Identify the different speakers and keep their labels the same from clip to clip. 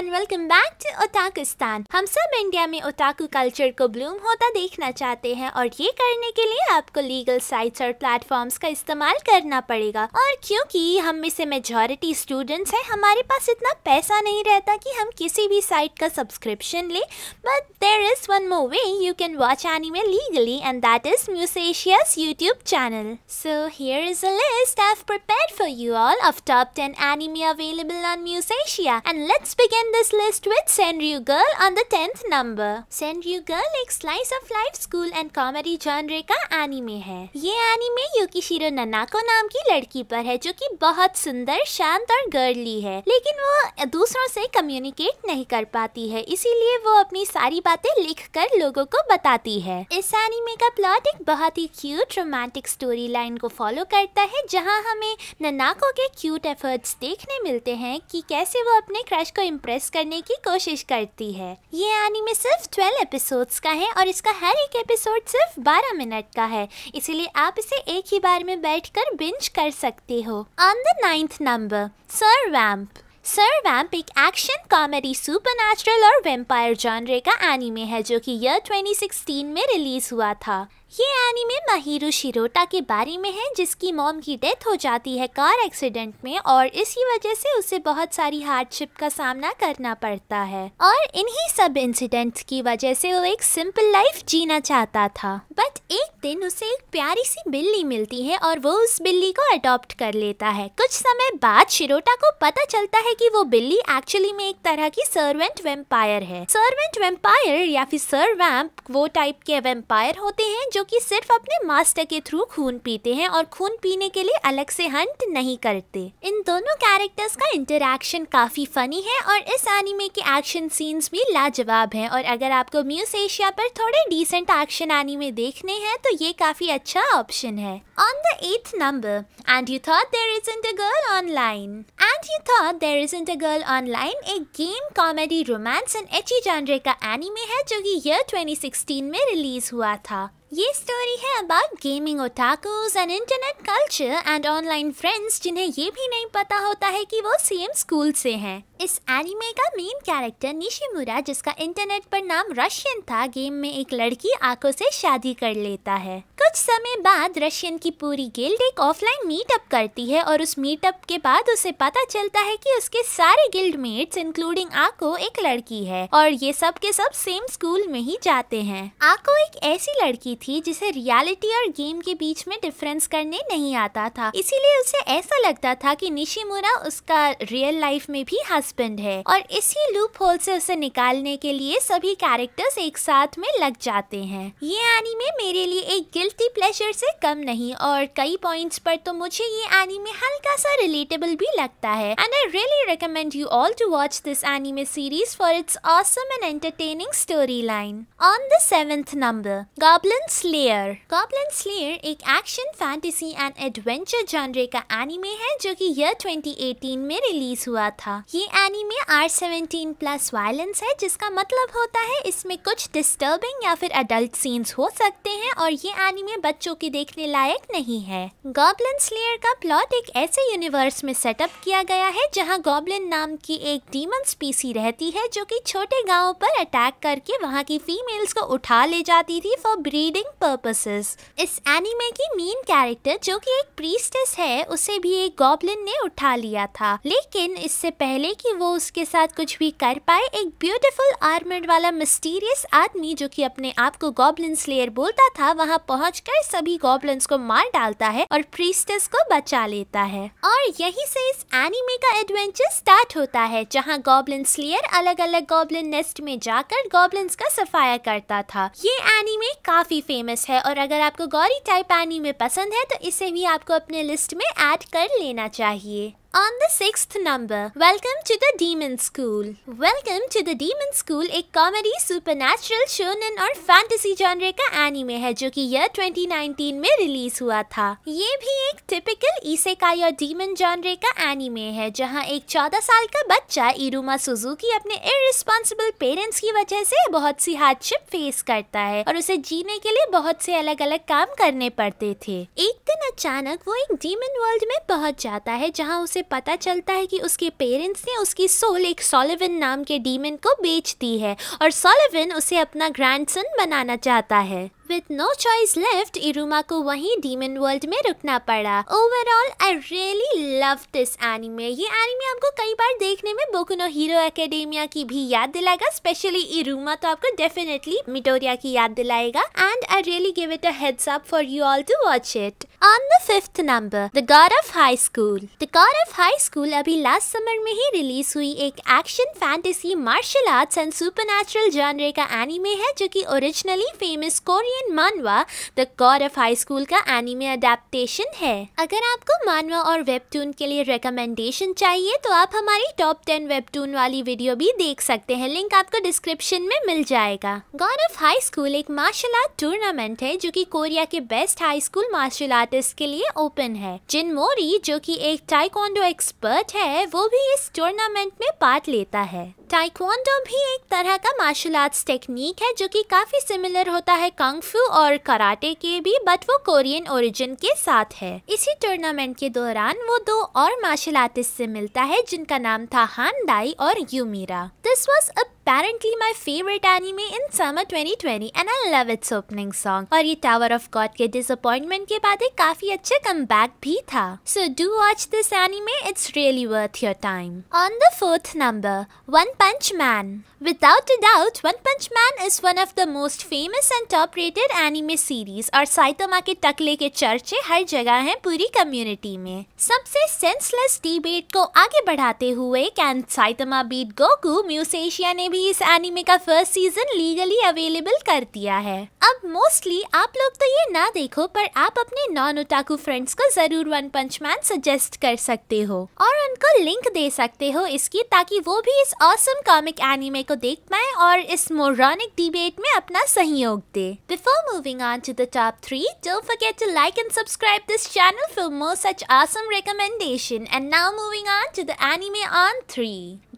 Speaker 1: And welcome back to Otakustan हम सब India में ओताकू कल्चर को ब्लूम होता देखना चाहते हैं और ये करने के लिए आपको लीगल साइट्स और प्लेटफॉर्म्स का इस्तेमाल करना पड़ेगा और क्योंकि हम में से मेजोरिटी स्टूडेंट्स हैं हमारे पास इतना पैसा नहीं रहता कि हम किसी भी साइट का सब्सक्रिप्शन ले but there is one more way you can watch anime legally and that is Muse Asia's YouTube channel so here is a list I have prepared for you all of top ten anime available on Muse Asia and let's begin end this list with Senryu Girl on the 10th number. Senryu Girl एक slice of life school and comedy genre का anime है ये anime युकिशिरो ननाको नाम की लड़की पर है जो कि बहुत सुंदर शांत और गर्ली है लेकिन वो दूसरों से कम्युनिकेट नहीं कर पाती है इसीलिए वो अपनी सारी बातें लिख कर लोगों को बताती है इस एनिमे का प्लॉट एक बहुत ही क्यूट रोमांटिक स्टोरी लाइन को फॉलो करता है जहाँ हमें ननाको के क्यूट एफर्ट्स देखने मिलते हैं कि कैसे वो अपने क्रश को इम्प्रेस इम्प्रेस करने की कोशिश करती है ये एनीमे सिर्फ 12 एपिसोड्स का है और इसका हर एक एपिसोड सिर्फ 12 मिनट का है इसीलिए आप इसे एक ही बार में बैठ कर बिंज कर सकते हो on the ninth number Servamp Servamp एक एक्शन कॉमेडी सुपर नेचुरल और वेम्पायर जॉनरे का एनिमे है जो कि ईयर 2016 में रिलीज हुआ था ये एनिमे माहिरू शिरोटा के बारे में है जिसकी मॉम की डेथ हो जाती है कार एक्सीडेंट में और इसी वजह से उसे बहुत सारी हार्डशिप का सामना करना पड़ता है और इन्हीं सब इंसिडेंट्स की वजह से वो एक सिंपल लाइफ जीना चाहता था बट एक दिन उसे एक प्यारी सी बिल्ली मिलती है और वो उस बिल्ली को अडॉप्ट कर लेता है कुछ समय बाद शिरोटा को पता चलता है की वो बिल्ली एक्चुअली में एक तरह की सर्वेंट वेम्पायर है सर्वेंट वेम्पायर या फिर सर वैम्प वो टाइप के वेम्पायर होते हैं जो जो कि सिर्फ अपने मास्टर के थ्रू खून पीते हैं और खून पीने के लिए अलग से हंट नहीं करते इन दोनों कैरेक्टर्स का इंटरेक्शन काफी फनी है और इस एनिमे के एक्शन सीन्स भी लाजवाब हैं और अगर आपको म्यूज एशिया पर थोड़े डिसेंट एक्शन एनिमे देखने हैं तो ये काफी अच्छा ऑप्शन है on the eighth number and you thought there isn't a girl online and you thought there isn't a girl online एक game comedy romance and ecchi genre का anime है जो कि ईयर 2016 में release हुआ था ये story है about gaming otakus and internet culture and online friends जिन्हें ये भी नहीं पता होता है कि वो सेम स्कूल से हैं इस एनिमे का मेन कैरेक्टर निशिमुरा जिसका इंटरनेट पर नाम रशियन था गेम में एक लड़की आको से शादी कर लेता है कुछ समय बाद रशियन की पूरी गिल्ड एक ऑफलाइन मीटअप करती है और उस मीटअप के बाद उसे पता चलता है कि उसके सारे गिल्ड मेट्स इंक्लूडिंग आको एक लड़की है और ये सब के सब सेम स्कूल में ही जाते हैं आको एक ऐसी लड़की थी जिसे रियलिटी और गेम के बीच में डिफरेंस करने नहीं आता था इसीलिए उसे ऐसा लगता था की निशिमुरा उसका रियल लाइफ में भी हासिल हस्बैंड है और इसी लूप होल से उसे निकालने के लिए सभी कैरेक्टर्स एक साथ में लग जाते हैं ये एनीमे मेरे लिए एक गिल्टी प्लेजर से कम नहीं और कई पॉइंट्स पर तो मुझे ये एनीमे हल्का सा रिलेटेबल भी लगता है and I really recommend you all to watch this anime series for its awesome and entertaining story line on the seventh number goblin slayer goblin slayer एक action fantasy and adventure genre का anime है जो कि year 2018 में release हुआ था ये any में आर सेवेंटीन प्लस वायलेंस है जिसका मतलब होता है इसमें कुछ डिस्टर्बिंग या फिर अडल्ट सीन्स हो सकते हैं और ये एनीमे बच्चों के देखने लायक नहीं है गॉबलिन स्लेयर का प्लॉट एक ऐसे यूनिवर्स में सेटअप किया गया है जहाँ गॉबलिन नाम की एक डीमन स्पीसी रहती है जो की छोटे गाँव पर अटैक करके वहाँ की फीमेल्स को उठा ले जाती थी फॉर ब्रीडिंग पर्पसेस इस एनिमे की मेन कैरेक्टर जो कि एक प्रीस्टेस है उसे भी एक गॉबलिन ने उठा लिया था लेकिन इससे पहले कि कि वो उसके साथ कुछ भी कर पाए एक ब्यूटीफुल आर्मर्ड वाला मिस्टीरियस आदमी जो कि अपने आप को गॉबलिन स्लेयर बोलता था वहाँ पहुँच सभी गॉबलिन को मार डालता है और प्रीस्टेस को बचा लेता है और यही से इस एनिमे का एडवेंचर स्टार्ट होता है जहाँ गॉबलिन स्लेयर अलग अलग गॉबलिन नेस्ट में जाकर गॉबलिन का सफाया करता था ये एनिमे काफी फेमस है और अगर आपको गौरी टाइप एनिमे पसंद है तो इसे भी आपको अपने लिस्ट में एड कर लेना चाहिए On the sixth number, Welcome to the Demon School. Welcome to the Demon School एक कॉमेडी सुपरनैचुरल शोनन और फैंटेसी जॉनरे का एनिमे है जो कि ईयर 2019 में रिलीज हुआ था ये भी एक टिपिकल ईसेकाई और डीमन जॉनरे का एनिमे है जहाँ एक 14 साल का बच्चा इरुमा सुजुकी अपने इरिस्पॉन्सिबल पेरेंट्स की वजह से बहुत सी हार्डशिप फेस करता है और उसे जीने के लिए बहुत से अलग अलग काम करने पड़ते थे एक दिन अचानक वो एक डीमन वर्ल्ड में पहुंच जाता है जहाँ उसे उसे पता चलता है कि उसके पेरेंट्स ने उसकी सोल एक सोलिविन नाम के डीमन को बेच दी है और सोलिविन उसे अपना ग्रैंडसन बनाना चाहता है with no choice left Iruma को वहीं डीमन वर्ल्ड में रुकना पड़ा overall I really love this anime ये एनिमे आपको कई बार देखने में बोकुनो हीरो एकेडेमिया की भी याद दिलाएगा स्पेशली इरुमा तो आपको डेफिनेटली मिटोरिया की याद दिलाएगा and I really give it a heads up for you all to watch it on the fifth number the god of high school the god of high school अभी लास्ट समर में ही release हुई एक action fantasy martial arts and natural genre का anime है जो कि originally famous Korean manhwa the god of high school का एनिमे अडेप्टेशन है अगर आपको मानवा और वेबटून के लिए रिकमेंडेशन चाहिए तो आप हमारी टॉप टेन वेबटून वाली वीडियो भी देख सकते हैं लिंक आपको डिस्क्रिप्शन में मिल जाएगा गॉड ऑफ हाई स्कूल एक मार्शल आर्ट टूर्नामेंट है जो की कोरिया के best high school martial art artist के लिए ओपन है जिन मोरी जो कि एक टाइकोंडो एक्सपर्ट है वो भी इस टूर्नामेंट में पार्ट लेता है टाइक्वांडो भी एक तरह का मार्शल आर्ट्स टेक्निक है जो कि काफ़ी सिमिलर होता है कंगफू और कराटे के भी बट वो कोरियन ओरिजिन के साथ है इसी टूर्नामेंट के दौरान वो दो और मार्शल आर्टिस्ट से मिलता है जिनका नाम था हान डाई और Yu Mira this was a apparently my favorite anime in summer 2020 and I love its opening song. और ये Tower of God के disappointment के बाद एक काफी अच्छा comeback भी था. So do watch this anime, it's really worth your time. On the fourth number, One Punch Man. Without a doubt, One Punch Man is one of the most famous and top rated anime series और साइतोमा के टकले के चर्चे हर जगह हैं पूरी community में सबसे सेंसलेस डिबेट को आगे बढ़ाते हुए can Saitama beat Goku Muse Asia ने भी इस एनिमे का फर्स्ट सीजन लीगली अवेलेबल कर दिया है अब मोस्टली आप लोग तो ये ना देखो पर आप अपने नॉन उटाकू फ्रेंड्स को जरूर वन पंच मैन सजेस्ट कर सकते हो और उनको लिंक दे सकते हो इसकी ताकि वो भी इस ऑसम कॉमिक एनिमे को देख पाए और इस मोरॉनिक डिबेट में अपना सहयोग दे before moving on to the top three don't forget to like and subscribe this channel for more such awesome recommendation and now moving on to the anime on three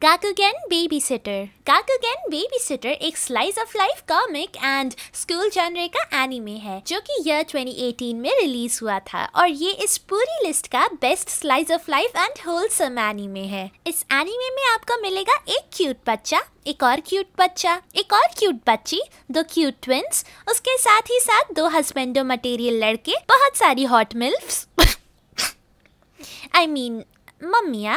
Speaker 1: Gakugen Babysitter Gakugen Babysitter एक slice of life comic and school genre का anime है जो कि year 2018 में release हुआ था और ये इस पूरी लिस्ट का best slice of life and wholesome anime है इस एनिमे में आपको मिलेगा एक क्यूट बच्चा एक और क्यूट बच्चा एक और क्यूट बच्ची दो क्यूट ट्विंस उसके साथ ही साथ दो हस्बैंडो मटेरियल लड़के बहुत सारी हॉट मिल्फ आई मीन मम्मिया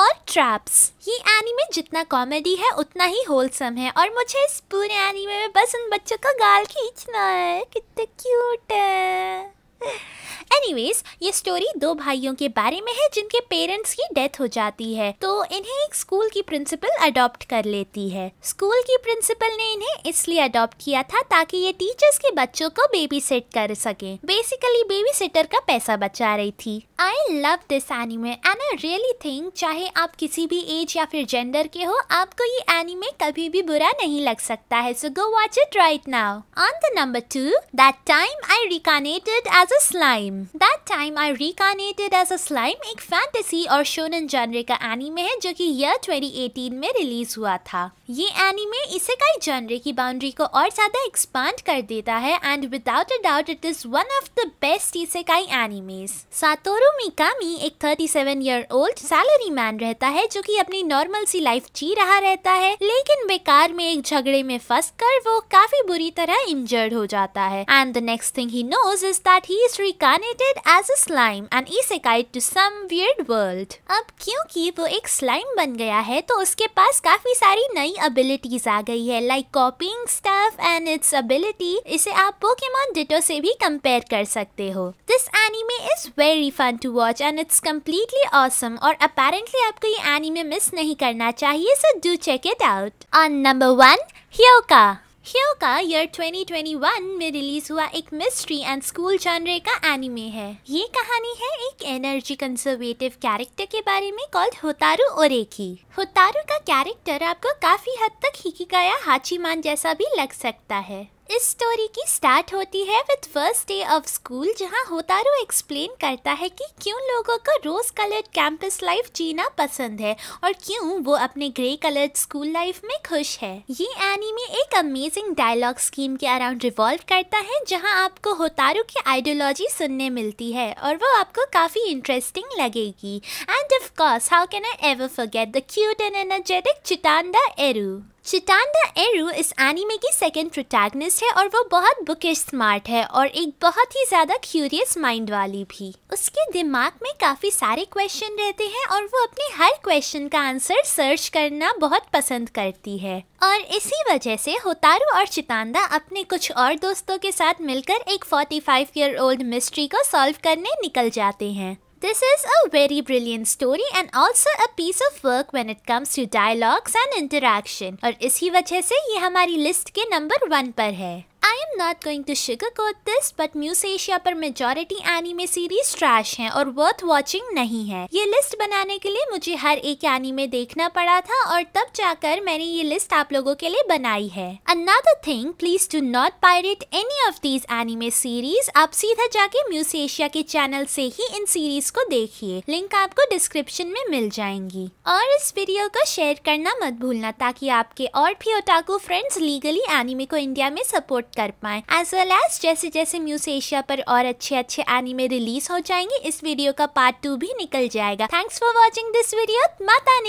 Speaker 1: और ट्रैप्स ये एनीमे जितना कॉमेडी है उतना ही होलसम है और मुझे इस पूरे एनीमे में बस उन बच्चों का गाल खींचना है कितने क्यूट है एनीवेज ये स्टोरी दो भाइयों के बारे में है जिनके पेरेंट्स की डेथ हो जाती है तो इन्हें एक स्कूल की प्रिंसिपल अडॉप्ट कर लेती है स्कूल की प्रिंसिपल ने इन्हें इसलिए अडॉप्ट किया था ताकि ये टीचर्स के बच्चों को बेबी सेट कर सके बेसिकली बेबी सेटर का पैसा बचा रही थी I love this anime and I really think चाहे आप किसी भी एज या फिर जेंडर के हो आपको ये एनिमे कभी भी बुरा नहीं लग सकता है so go watch it right now on the number two that time I reincarnated as as a slime. That time I reincarnated as a slime एक फैंटेसी और शोनन जानरे का एनीमे है जो कि ईयर 2018 में रिलीज हुआ था ये एनीमे इसे कई जानरे की बाउंड्री को और ज्यादा एक्सपांड कर देता है and without a doubt it is one of the best इसे कई एनीमेज सातोरू मिकामी एक 37 ईयर ओल्ड सैलरी मैन रहता है जो कि अपनी नॉर्मल सी लाइफ जी रहा रहता है लेकिन बेकार में एक झगड़े में फंस कर वो काफी बुरी तरह इंजर्ड हो जाता है and the next thing he knows is that he is reincarnated as a slime and isekai to some weird world. अब क्योंकि वो एक स्लाइम बन गया है तो उसके पास काफी सारी नई एबिलिटीज आ गई है like copying stuff and its ability इसे आप पोकेमॉन डिटो से भी कंपेयर कर सकते हो this anime is very fun to watch and it's completely awesome और अपेरेंटली आपको ये एनिमे मिस नहीं करना चाहिए so do check it out on number one Hyouka ह्यू का ईयर 2021 में रिलीज हुआ एक मिस्ट्री एंड स्कूल जानरे का एनिमे है ये कहानी है एक एनर्जी कंजर्वेटिव कैरेक्टर के बारे में कॉल्ड होतारू ओरेकी होतारू का कैरेक्टर आपको काफी हद तक हिकिकाया हाचीमान जैसा भी लग सकता है इस स्टोरी की स्टार्ट होती है with first day of school जहां होतारो एक्सप्लेन करता है कि क्यों लोगों को रोज़ कलर्ड कैंपस लाइफ जीना पसंद है और क्यों वो अपने ग्रे कलर्ड स्कूल लाइफ में खुश है ये एनीमे एक अमेजिंग डायलॉग स्कीम के अराउंड रिवॉल्व करता है जहां आपको होतारो की आइडियोलॉजी सुनने मिलती है और वो आपको काफ़ी इंटरेस्टिंग लगेगी and of course how can I ever forget the cute and energetic Chitanda Eru Chitanda एरू इस एनीमे की सेकंड प्रोटैगनिस्ट है और वो बहुत बुकिश स्मार्ट है और एक बहुत ही ज़्यादा क्यूरियस माइंड वाली भी उसके दिमाग में काफ़ी सारे क्वेश्चन रहते हैं और वो अपने हर क्वेश्चन का आंसर सर्च करना बहुत पसंद करती है और इसी वजह से होतारू और चितांदा अपने कुछ और दोस्तों के साथ मिलकर एक 45 ईयर ओल्ड मिस्ट्री को सॉल्व करने निकल जाते हैं This is a very brilliant story and also a piece of work when it comes to dialogues and interaction और इसी वजह से ये हमारी लिस्ट के नंबर वन पर है I not going to to quote this but Muse Asia पर मेजोरिटी एनिमे सीरीज ट्रैश हैं और वर्थ वॉचिंग नहीं है ये लिस्ट बनाने के लिए मुझे हर एक एनिमे देखना पड़ा था और तब जाकर मैंने ये लिस्ट आप लोगों के लिए बनाई है another thing please do not pirate any of these anime series आप सीधा जाके म्यूज एशिया के चैनल से ही इन सीरीज को देखिए लिंक आपको डिस्क्रिप्शन में मिल जाएंगी और इस वीडियो को शेयर करना मत भूलना ताकि आपके और भी ओटाकू फ्रेंड्स लीगली एनिमे को इंडिया में सपोर्ट कर कर पाए एज वेल एज जैसे जैसे म्यूज एशिया पर और अच्छे अच्छे एनिमे रिलीज हो जाएंगे इस वीडियो का पार्ट टू भी निकल जाएगा thanks for watching this video माता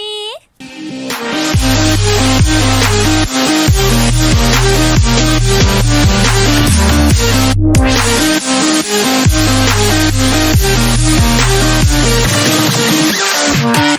Speaker 1: ने